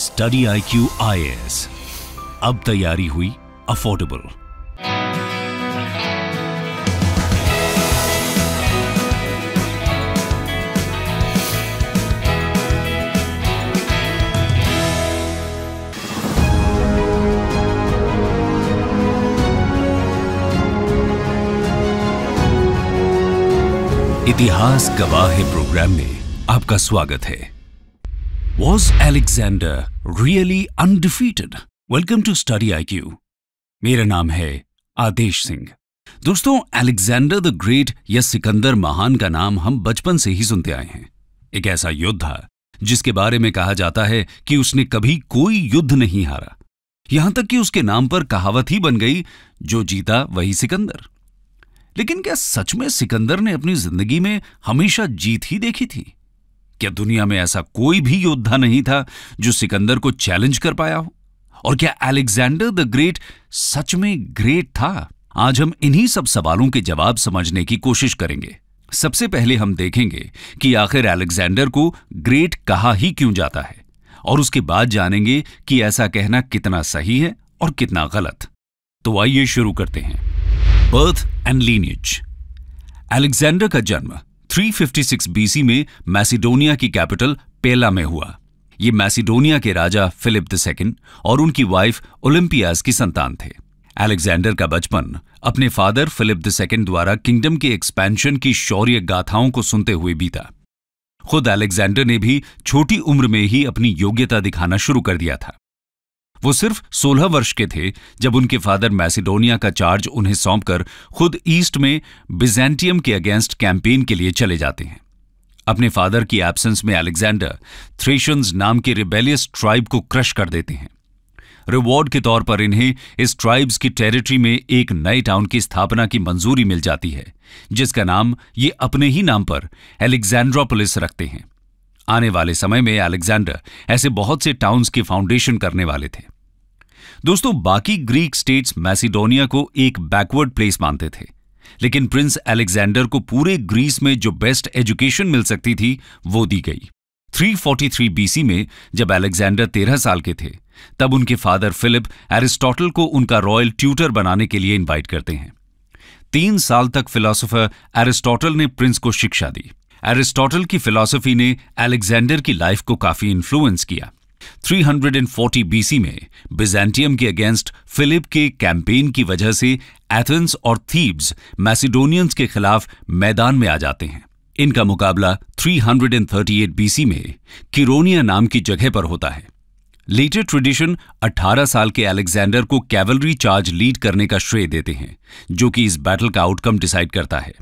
Study I Q I S अब तैयारी हुई अफोर्डेबल इतिहास गवाह प्रोग्राम में आपका स्वागत है Was Alexander really undefeated? Welcome to Study IQ. मेरा नाम है आदेश सिंह दोस्तों अलेक्जेंडर द ग्रेट या सिकंदर महान का नाम हम बचपन से ही सुनते आए हैं एक ऐसा योद्धा जिसके बारे में कहा जाता है कि उसने कभी कोई युद्ध नहीं हारा यहां तक कि उसके नाम पर कहावत ही बन गई जो जीता वही सिकंदर लेकिन क्या सच में सिकंदर ने अपनी जिंदगी में हमेशा जीत ही देखी थी क्या दुनिया में ऐसा कोई भी योद्धा नहीं था जो सिकंदर को चैलेंज कर पाया हो और क्या अलेक्जेंडर द ग्रेट सच में ग्रेट था आज हम इन्हीं सब सवालों के जवाब समझने की कोशिश करेंगे सबसे पहले हम देखेंगे कि आखिर अलेक्जेंडर को ग्रेट कहा ही क्यों जाता है और उसके बाद जानेंगे कि ऐसा कहना कितना सही है और कितना गलत तो आइए शुरू करते हैं बर्थ एंड लीनियज अलेक्जेंडर का जन्म 356 बीसी में मैसिडोनिया की कैपिटल पेला में हुआ ये मैसिडोनिया के राजा फिलिप द सेकेंड और उनकी वाइफ ओलंपियाज की संतान थे अलेक्जेंडर का बचपन अपने फादर फिलिप द सेकेंड द्वारा किंगडम के एक्सपेंशन की शौर्य गाथाओं को सुनते हुए बीता खुद अलेक्जेंडर ने भी छोटी उम्र में ही अपनी योग्यता दिखाना शुरू कर दिया था वो सिर्फ 16 वर्ष के थे जब उनके फादर मैसिडोनिया का चार्ज उन्हें सौंपकर खुद ईस्ट में बिजेंटियम के अगेंस्ट कैंपेन के लिए चले जाते हैं अपने फादर की एब्सेंस में अलेक्जेंडर थ्रेशंस नाम के रिबेलियस ट्राइब को क्रश कर देते हैं रिवॉर्ड के तौर पर इन्हें इस ट्राइब्स की टेरिटरी में एक नए टाउन की स्थापना की मंजूरी मिल जाती है जिसका नाम ये अपने ही नाम पर एलेक्जेंड्रोपोलिस रखते हैं आने वाले समय में अलेक्जेंडर ऐसे बहुत से टाउन्स की फाउंडेशन करने वाले थे दोस्तों बाकी ग्रीक स्टेट्स मैसिडोनिया को एक बैकवर्ड प्लेस मानते थे लेकिन प्रिंस अलेक्जेंडर को पूरे ग्रीस में जो बेस्ट एजुकेशन मिल सकती थी वो दी गई 343 बीसी में जब अलेक्जेंडर 13 साल के थे तब उनके फादर फिलिप एरिस्टोटल को उनका रॉयल ट्यूटर बनाने के लिए इनवाइट करते हैं तीन साल तक फिलोसोफर एरिस्टोटल ने प्रिंस को शिक्षा दी एरिस्टोटल की फिलॉसफी ने अलेक्जेंडर की लाइफ को काफी इन्फ्लुएंस किया 340 बीसी में बिजेंटियम के अगेंस्ट फिलिप के कैंपेन की वजह से एथेंस और थीब्स मैसिडोनियंस के खिलाफ मैदान में आ जाते हैं इनका मुकाबला 338 बीसी में किरोनिया नाम की जगह पर होता है लेटर ट्रेडिशन 18 साल के अलेक्जेंडर को कैवलरी चार्ज लीड करने का श्रेय देते हैं जो कि इस बैटल का आउटकम डिसाइड करता है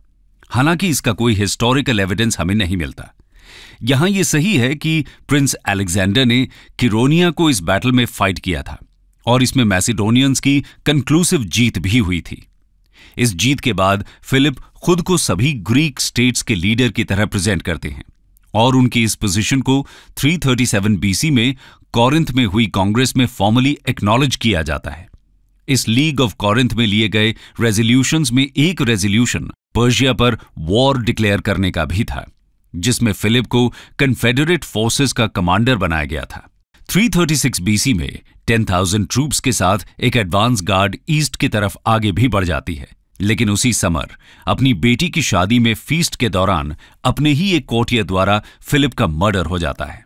हालांकि इसका कोई हिस्टोरिकल एविडेंस हमें नहीं मिलता यहां यह सही है कि प्रिंस एलेक्जेंडर ने किरोनिया को इस बैटल में फाइट किया था और इसमें मैसिडोनियंस की कंक्लूसिव जीत भी हुई थी इस जीत के बाद फिलिप खुद को सभी ग्रीक स्टेट्स के लीडर की तरह प्रेजेंट करते हैं और उनकी इस पोजीशन को 337 बीसी में कॉरिंथ में हुई कांग्रेस में फॉर्मली एक्नॉलेज किया जाता है इस लीग ऑफ कॉरिंथ में लिए गए रेजोल्यूशंस में एक रेजोल्यूशन पर्शिया पर वॉर डिक्लेयर करने का भी था जिसमें फिलिप को कन्फेडरेट फोर्सेस का कमांडर बनाया गया था 336 बीसी में 10,000 ट्रूप्स के साथ एक एडवांस गार्ड ईस्ट की तरफ आगे भी बढ़ जाती है लेकिन उसी समर अपनी बेटी की शादी में फीस्ट के दौरान अपने ही एक कोटियर द्वारा फिलिप का मर्डर हो जाता है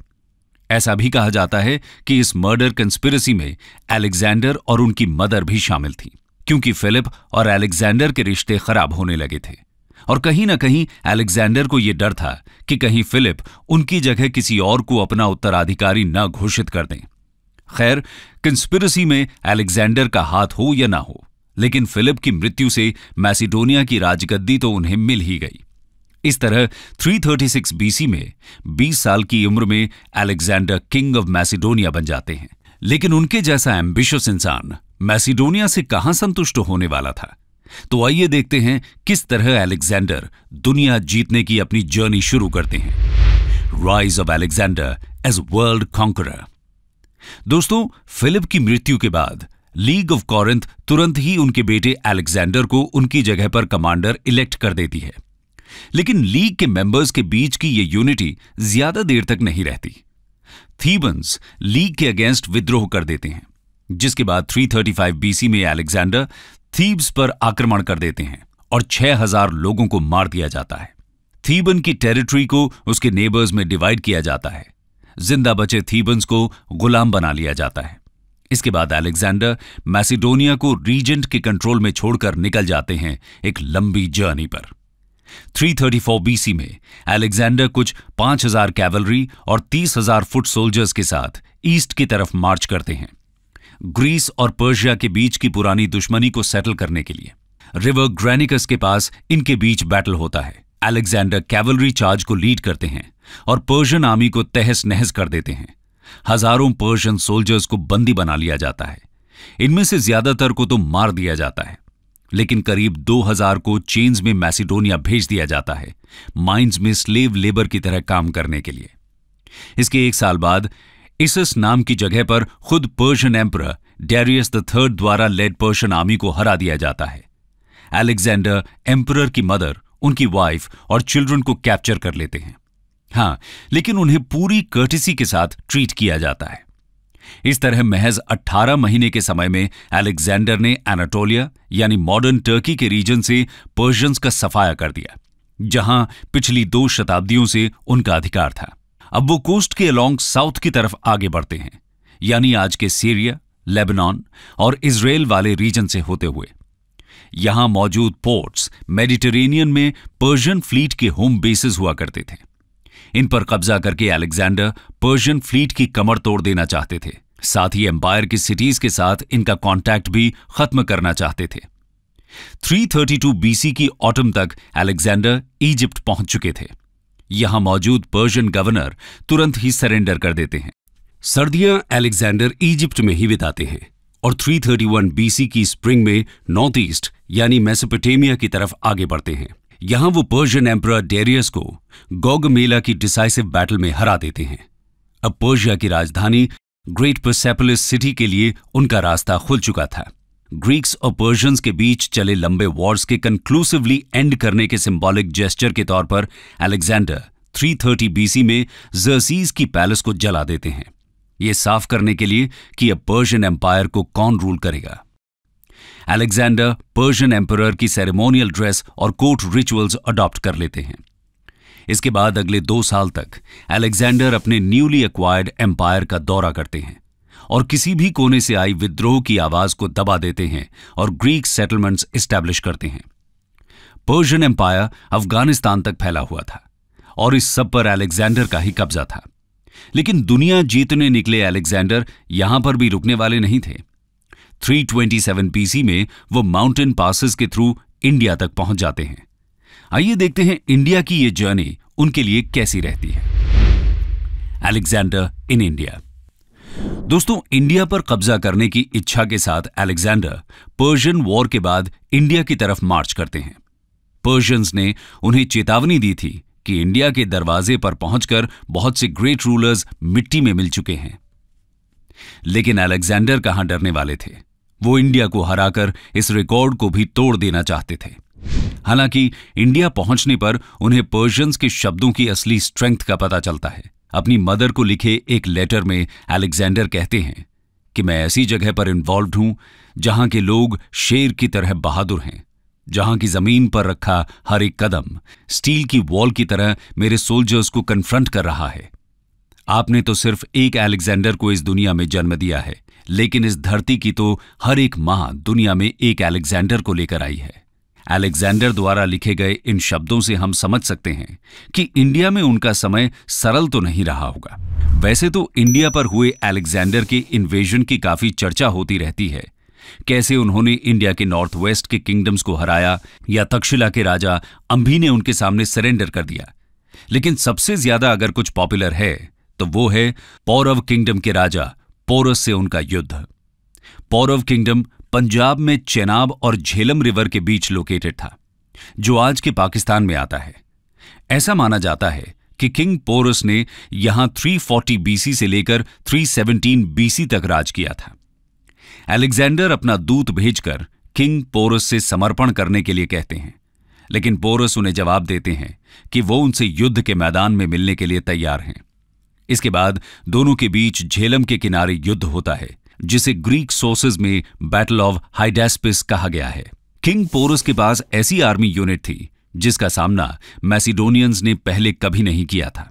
ऐसा भी कहा जाता है कि इस मर्डर कंस्पिरेसी में एलेक्जेंडर और उनकी मदर भी शामिल थी क्योंकि फिलिप और एलेक्जेंडर के रिश्ते खराब होने लगे थे और कहीं ना कहीं अलेक्जेंडर को यह डर था कि कहीं फिलिप उनकी जगह किसी और को अपना उत्तराधिकारी न घोषित कर दें खैर कंस्पिरसी में अलेक्जेंडर का हाथ हो या ना हो लेकिन फिलिप की मृत्यु से मैसिडोनिया की राजगद्दी तो उन्हें मिल ही गई इस तरह 336 बीसी में 20 साल की उम्र में अलेक्जेंडर किंग ऑफ मैसिडोनिया बन जाते हैं लेकिन उनके जैसा एम्बिशियस इंसान मैसिडोनिया से कहां संतुष्ट होने वाला था तो आइए देखते हैं किस तरह एलेक्जेंडर दुनिया जीतने की अपनी जर्नी शुरू करते हैं rise of Alexander as world conqueror दोस्तों फिलिप की मृत्यु के बाद लीग ऑफ कॉरेंथ तुरंत ही उनके बेटे एलेक्जेंडर को उनकी जगह पर कमांडर इलेक्ट कर देती है लेकिन लीग के मेंबर्स के बीच की यह यूनिटी ज्यादा देर तक नहीं रहती थीबंस लीग के अगेंस्ट विद्रोह कर देते हैं जिसके बाद 335 बीसी में एलेक्जेंडर थीब्स पर आक्रमण कर देते हैं और 6000 लोगों को मार दिया जाता है थीबन की टेरिटरी को उसके नेबर्स में डिवाइड किया जाता है जिंदा बचे थीबन्स को गुलाम बना लिया जाता है इसके बाद अलेक्जेंडर मैसिडोनिया को रीजेंट के कंट्रोल में छोड़कर निकल जाते हैं एक लंबी जर्नी पर 334 बीसी में अलेक्जेंडर कुछ 5000 कैवलरी और 30000 फुट सोल्जर्स के साथ ईस्ट की तरफ मार्च करते हैं ग्रीस और पर्शिया के बीच की पुरानी दुश्मनी को सेटल करने के लिए रिवर ग्रेनिकस के पास इनके बीच बैटल होता है अलेक्जेंडर कैवलरी चार्ज को लीड करते हैं और पर्शियन आर्मी को तहस नहस कर देते हैं हजारों पर्शियन सोल्जर्स को बंदी बना लिया जाता है इनमें से ज्यादातर को तो मार दिया जाता है लेकिन करीब 2000 को चेन्स में मैसिडोनिया भेज दिया जाता है माइंस में स्लेव लेबर की तरह काम करने के लिए इसके एक साल बाद इसस नाम की जगह पर खुद Persian emperor Darius the third द्वारा लेड पर्शियन आर्मी को हरा दिया जाता है एलेक्जेंडर एम्पर की मदर उनकी वाइफ और चिल्ड्रन को कैप्चर कर लेते हैं हाँ लेकिन उन्हें पूरी कर्टिसी के साथ ट्रीट किया जाता है इस तरह महज 18 महीने के समय में अलेक्जेंडर ने एनाटोलिया यानी मॉडर्न टर्की के रीजन से पर्शियंस का सफाया कर दिया जहां पिछली दो शताब्दियों से उनका अधिकार था अब वो कोस्ट के अलोंग साउथ की तरफ आगे बढ़ते हैं यानी आज के सीरिया लेबनान और इसराइल वाले रीजन से होते हुए यहां मौजूद पोर्ट्स मेडिटेरेनियन में पर्शियन फ्लीट के होम बेसिस हुआ करते थे इन पर कब्जा करके अलेक्जेंडर पर्शियन फ्लीट की कमर तोड़ देना चाहते थे साथ ही एम्पायर की सिटीज के साथ इनका कांटेक्ट भी खत्म करना चाहते थे 332 बीसी की ऑटम तक अलेक्जेंडर इजिप्ट पहुंच चुके थे यहां मौजूद पर्शियन गवर्नर तुरंत ही सरेंडर कर देते हैं सर्दियां अलेक्जेंडर इजिप्ट में ही बिताते हैं और 331 बीसी की स्प्रिंग में नॉर्थ ईस्ट यानी मेसोपोटेमिया की तरफ आगे बढ़ते हैं यहां वो पर्शियन एम्पर डेरियस को गोग मेला की डिसाइसिव बैटल में हरा देते हैं अब पर्शिया की राजधानी ग्रेट परसेपोलिस सिटी के लिए उनका रास्ता खुल चुका था ग्रीक्स और पर्शियंस के बीच चले लंबे वॉर्स के कंक्लूसिवली एंड करने के सिंबॉलिक जेस्चर के तौर पर अलेक्जेंडर 330 बीसी में जर्सीज की पैलेस को जला देते हैं ये साफ करने के लिए कि अब पर्शियन एम्पायर को कौन रूल करेगा अलेक्जेंडर पर्शियन एम्परर की सेरेमोनियल ड्रेस और कोर्ट रिचुअल्स अडॉप्ट कर लेते हैं इसके बाद अगले दो साल तक अलेक्जेंडर अपने न्यूली एक्वायर्ड एम्पायर का दौरा करते हैं और किसी भी कोने से आई विद्रोह की आवाज को दबा देते हैं और ग्रीक सेटलमेंट्स स्टैब्लिश करते हैं पर्शियन एम्पायर अफगानिस्तान तक फैला हुआ था और इस सब पर अलेक्जेंडर का ही कब्जा था लेकिन दुनिया जीतने निकले अलेक्जेंडर यहां पर भी रुकने वाले नहीं थे 327 पीसी में वो माउंटेन पासिस के थ्रू इंडिया तक पहुंच जाते हैं आइए देखते हैं इंडिया की ये जर्नी उनके लिए कैसी रहती है अलेक्जेंडर इन इंडिया दोस्तों इंडिया पर कब्जा करने की इच्छा के साथ अलेक्जेंडर पर्शियन वॉर के बाद इंडिया की तरफ मार्च करते हैं पर्शियंस ने उन्हें चेतावनी दी थी कि इंडिया के दरवाजे पर पहुंचकर बहुत से ग्रेट रूलर्स मिट्टी में मिल चुके हैं लेकिन अलेक्जेंडर कहां डरने वाले थे वो इंडिया को हराकर इस रिकॉर्ड को भी तोड़ देना चाहते थे हालांकि इंडिया पहुंचने पर उन्हें पर्शियंस के शब्दों की असली स्ट्रेंथ का पता चलता है अपनी मदर को लिखे एक लेटर में अलेक्जेंडर कहते हैं कि मैं ऐसी जगह पर इन्वॉल्व हूं जहां के लोग शेर की तरह बहादुर हैं जहां की जमीन पर रखा हर एक कदम स्टील की वॉल की तरह मेरे सोल्जर्स को कन्फ्रंट कर रहा है आपने तो सिर्फ एक अलेक्जेंडर को इस दुनिया में जन्म दिया है लेकिन इस धरती की तो हर एक मां दुनिया में एक अलेक्जेंडर को लेकर आई है अलेक्जेंडर द्वारा लिखे गए इन शब्दों से हम समझ सकते हैं कि इंडिया में उनका समय सरल तो नहीं रहा होगा वैसे तो इंडिया पर हुए अलेक्जेंडर के इन्वेजन की काफी चर्चा होती रहती है कैसे उन्होंने इंडिया के नॉर्थ वेस्ट के किंगडम्स को हराया या तक्षशिला के राजा अंभी ने उनके सामने सरेंडर कर दिया लेकिन सबसे ज्यादा अगर कुछ पॉपुलर है तो वो है पौरव किंगडम के राजा पोरस से उनका युद्ध पौरव किंगडम पंजाब में चेनाब और झेलम रिवर के बीच लोकेटेड था जो आज के पाकिस्तान में आता है ऐसा माना जाता है कि किंग पोरस ने यहां 340 बीसी से लेकर 317 बीसी तक राज किया था एलेक्जेंडर अपना दूत भेजकर किंग पोरस से समर्पण करने के लिए कहते हैं लेकिन पोरस उन्हें जवाब देते हैं कि वो उनसे युद्ध के मैदान में मिलने के लिए तैयार हैं इसके बाद दोनों के बीच झेलम के किनारे युद्ध होता है जिसे ग्रीक सोर्सेज में बैटल ऑफ हाइडेस्पिस कहा गया है किंग पोरस के पास ऐसी आर्मी यूनिट थी जिसका सामना मैसिडोनियंस ने पहले कभी नहीं किया था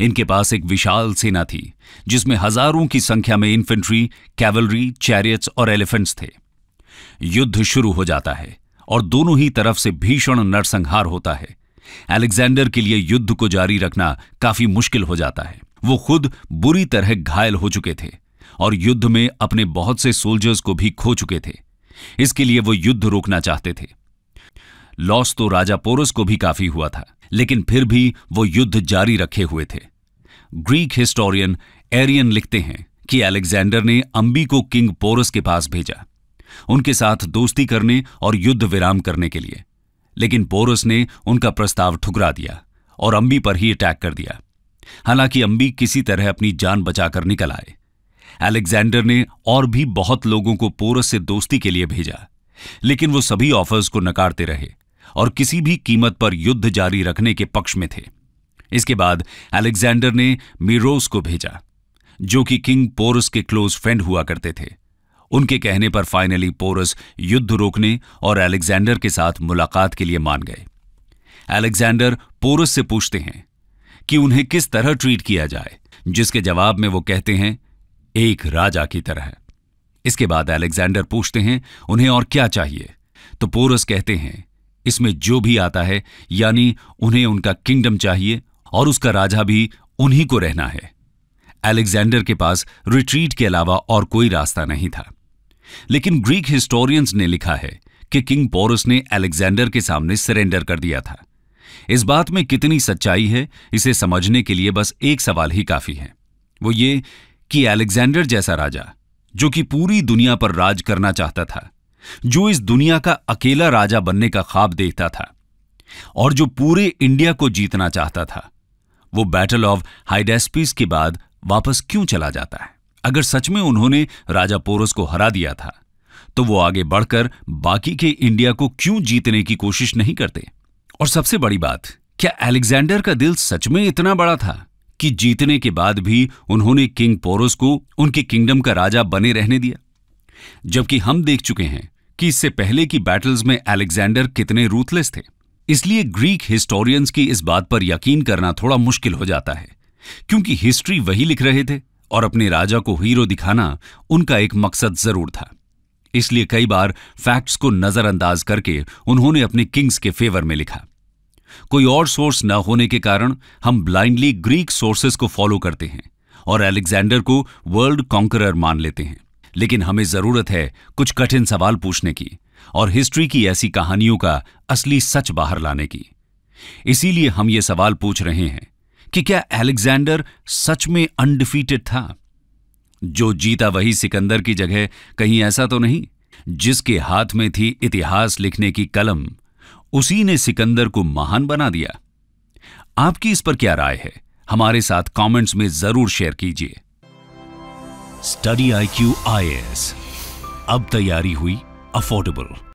इनके पास एक विशाल सेना थी जिसमें हजारों की संख्या में इन्फेंट्री कैवलरी चैरियट्स और एलिफेंट्स थे युद्ध शुरू हो जाता है और दोनों ही तरफ से भीषण नरसंहार होता है एलेक्जेंडर के लिए युद्ध को जारी रखना काफी मुश्किल हो जाता है वो खुद बुरी तरह घायल हो चुके थे और युद्ध में अपने बहुत से सोल्जर्स को भी खो चुके थे इसके लिए वो युद्ध रोकना चाहते थे लॉस तो राजा पोरस को भी काफी हुआ था लेकिन फिर भी वो युद्ध जारी रखे हुए थे ग्रीक हिस्टोरियन एरियन लिखते हैं कि अलेक्जेंडर ने अंबी को किंग पोरस के पास भेजा उनके साथ दोस्ती करने और युद्ध विराम करने के लिए लेकिन पोरस ने उनका प्रस्ताव ठुकरा दिया और अंबी पर ही अटैक कर दिया हालांकि अंबी किसी तरह अपनी जान बचाकर निकल आए अलेक्जेंडर ने और भी बहुत लोगों को पोरस से दोस्ती के लिए भेजा लेकिन वो सभी ऑफर्स को नकारते रहे और किसी भी कीमत पर युद्ध जारी रखने के पक्ष में थे इसके बाद अलेक्जेंडर ने मीरोस को भेजा जो कि किंग पोरस के क्लोज फ्रेंड हुआ करते थे उनके कहने पर फाइनली पोरस युद्ध रोकने और अलेक्जेंडर के साथ मुलाकात के लिए मान गए अलेक्जेंडर पोरस से पूछते हैं कि उन्हें किस तरह ट्रीट किया जाए जिसके जवाब में वो कहते हैं एक राजा की तरह इसके बाद अलेक्जेंडर पूछते हैं उन्हें और क्या चाहिए तो पोरस कहते हैं इसमें जो भी आता है यानी उन्हें उनका किंगडम चाहिए और उसका राजा भी उन्हीं को रहना है अलेक्जेंडर के पास रिट्रीट के अलावा और कोई रास्ता नहीं था लेकिन ग्रीक हिस्टोरियंस ने लिखा है कि किंग पोरस ने अलेक्जेंडर के सामने सरेंडर कर दिया था इस बात में कितनी सच्चाई है इसे समझने के लिए बस एक सवाल ही काफी है वो ये कि अलेक्जेंडर जैसा राजा जो कि पूरी दुनिया पर राज करना चाहता था जो इस दुनिया का अकेला राजा बनने का ख्वाब देखता था और जो पूरे इंडिया को जीतना चाहता था वो बैटल ऑफ हाइडेस्पीस के बाद वापस क्यों चला जाता है अगर सच में उन्होंने राजा पोरस को हरा दिया था तो वो आगे बढ़कर बाकी के इंडिया को क्यों जीतने की कोशिश नहीं करते और सबसे बड़ी बात क्या अलेक्जेंडर का दिल सच में इतना बड़ा था कि जीतने के बाद भी उन्होंने किंग पोरोस को उनके किंगडम का राजा बने रहने दिया जबकि हम देख चुके हैं कि इससे पहले की बैटल्स में अलेक्जेंडर कितने रूथलेस थे इसलिए ग्रीक हिस्टोरियंस की इस बात पर यकीन करना थोड़ा मुश्किल हो जाता है क्योंकि हिस्ट्री वही लिख रहे थे और अपने राजा को हीरो दिखाना उनका एक मकसद जरूर था इसलिए कई बार फैक्ट्स को नजरअंदाज करके उन्होंने अपने किंग्स के फेवर में लिखा कोई और सोर्स न होने के कारण हम ब्लाइंडली ग्रीक सोर्सेस को फॉलो करते हैं और अलेक्जेंडर को वर्ल्ड कॉन्करर मान लेते हैं लेकिन हमें जरूरत है कुछ कठिन सवाल पूछने की और हिस्ट्री की ऐसी कहानियों का असली सच बाहर लाने की इसीलिए हम ये सवाल पूछ रहे हैं कि क्या अलेक्जेंडर सच में अनडिफीटेड था जो जीता वही सिकंदर की जगह कहीं ऐसा तो नहीं जिसके हाथ में थी इतिहास लिखने की कलम उसी ने सिकंदर को महान बना दिया आपकी इस पर क्या राय है हमारे साथ कमेंट्स में जरूर शेयर कीजिए स्टडी आई क्यू आई अब तैयारी हुई अफोर्डेबल